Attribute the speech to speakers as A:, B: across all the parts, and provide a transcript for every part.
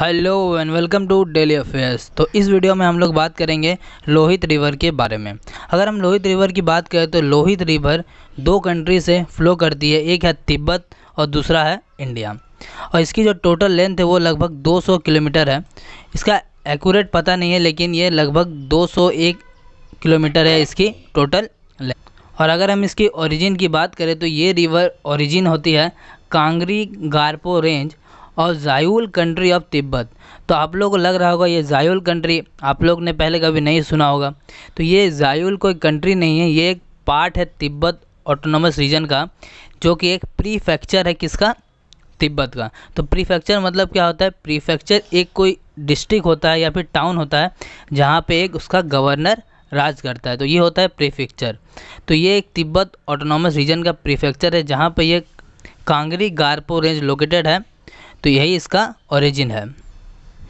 A: hello and welcome to daily affairs तो इस video में हम लोग बात करेंगे लोहित रिवर के बारे में अगर हम लोहित रिवर की बात करें तो लोहित रिवर दो कंट्री से फ्लो करती है एक है तिब्बत और दूसरा है इंडिया और इसकी जो टोटल लेंथ है वो लगभग 200 किलोमीटर है इसका एक्यूरेट पता नहीं है लेकिन ये लगभग दो किलोमीटर है इसकी टोटल लेंथ और अगर हम इसकी ओरिजिन की बात करें तो ये रिवर ओरिजिन होती है कांगरी गारपो रेंज और जायुल कंट्री ऑफ तिब्बत तो आप लोग को लग रहा होगा ये जायुल कंट्री आप लोग ने पहले कभी नहीं सुना होगा तो ये जायुल कोई कंट्री नहीं है ये एक पार्ट है तिब्बत ऑटोनोमस रीजन का जो कि एक प्रीफेक्चर है किसका तिब्बत का तो प्रीफेक्चर मतलब क्या होता है प्रीफेक्चर एक कोई डिस्ट्रिक्ट होता है या फिर टाउन होता है जहाँ पे एक उसका गवर्नर राज करता है तो ये होता है प्रीफेक्चर तो ये एक तिब्बत ऑटोनोमस रीजन का प्रीफेक्चर है जहाँ पे ये कांगरी गारपो रेंज लोकेटेड है तो यही इसका ओरिजिन है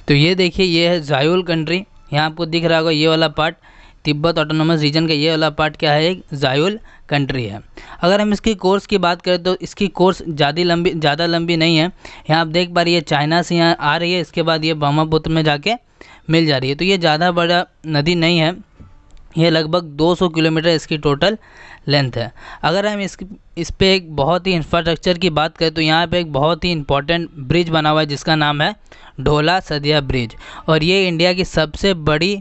A: तो ये देखिए ये है जायुल कंट्री यहाँ आपको दिख रहा होगा ये वाला पार्ट तिब्बत ऑटोनोमस रीजन का ये वाला पार्ट क्या है एक जायुल कंट्री है अगर हम इसकी कोर्स की बात करें तो इसकी कोर्स ज़्यादा लंबी ज़्यादा लंबी नहीं है यहाँ आप देख पा रही है चाइना से यहाँ आ रही है इसके बाद ये ब्रह्मपुत्र में जाके मिल जा रही है तो ये ज़्यादा बड़ा नदी नहीं है ये लगभग 200 किलोमीटर इसकी टोटल लेंथ है अगर हम इस इस पर एक बहुत ही इंफ्रास्ट्रक्चर की बात करें तो यहाँ पे एक बहुत ही इंपॉर्टेंट ब्रिज बना हुआ है जिसका नाम है ढोला सदिया ब्रिज और ये इंडिया की सबसे बड़ी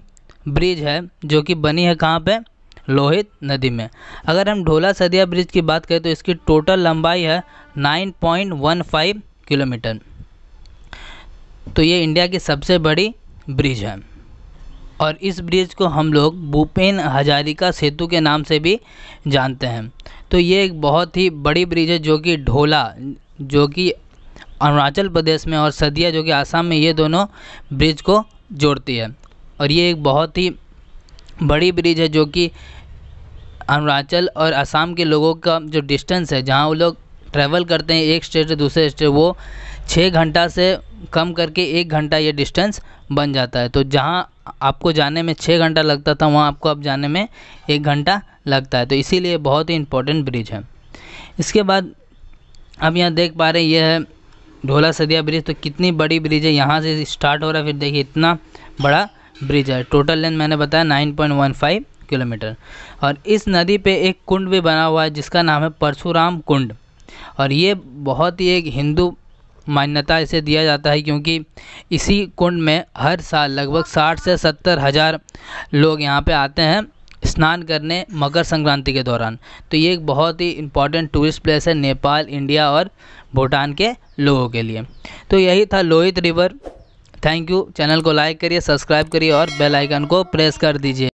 A: ब्रिज है जो कि बनी है कहाँ पे लोहित नदी में अगर हम ढोला सदिया ब्रिज की बात करें तो इसकी टोटल लंबाई है नाइन किलोमीटर तो ये इंडिया की सबसे बड़ी ब्रिज है और इस ब्रिज को हम लोग भूपेन हजारिका सेतु के नाम से भी जानते हैं तो ये एक बहुत ही बड़ी ब्रिज है जो कि ढोला जो कि अरुणाचल प्रदेश में और सदिया जो कि आसाम में ये दोनों ब्रिज को जोड़ती है और ये एक बहुत ही बड़ी ब्रिज है जो कि अरुणाचल और असम के लोगों का जो डिस्टेंस है जहाँ वो लोग ट्रैवल करते हैं एक स्टेट से दूसरे स्टेट वो छः घंटा से कम करके एक घंटा ये डिस्टेंस बन जाता है तो जहाँ आपको जाने में छः घंटा लगता था वहाँ आपको अब जाने में एक घंटा लगता है तो इसीलिए बहुत ही इम्पोर्टेंट ब्रिज है इसके बाद अब यहाँ देख पा रहे ये है ढोला सदिया ब्रिज तो कितनी बड़ी ब्रिज है यहाँ से स्टार्ट हो रहा है फिर देखिए इतना बड़ा ब्रिज है टोटल लेंथ मैंने बताया nine point one five kilometre और इस नदी पर एक कुंड भी बना हुआ है जिसका नाम है परशुराम कुंड और ये बहुत ही एक हिंदू मान्यता इसे दिया जाता है क्योंकि इसी कुंड में हर साल लगभग साठ से सत्तर हज़ार लोग यहाँ पे आते हैं स्नान करने मकर संक्रांति के दौरान तो ये एक बहुत ही इम्पॉर्टेंट टूरिस्ट प्लेस है नेपाल इंडिया और भूटान के लोगों के लिए तो यही था Lohit river thank you channel को लाइक करिए सब्सक्राइब करिए और बेल आइकन को प्रेस कर दीजिए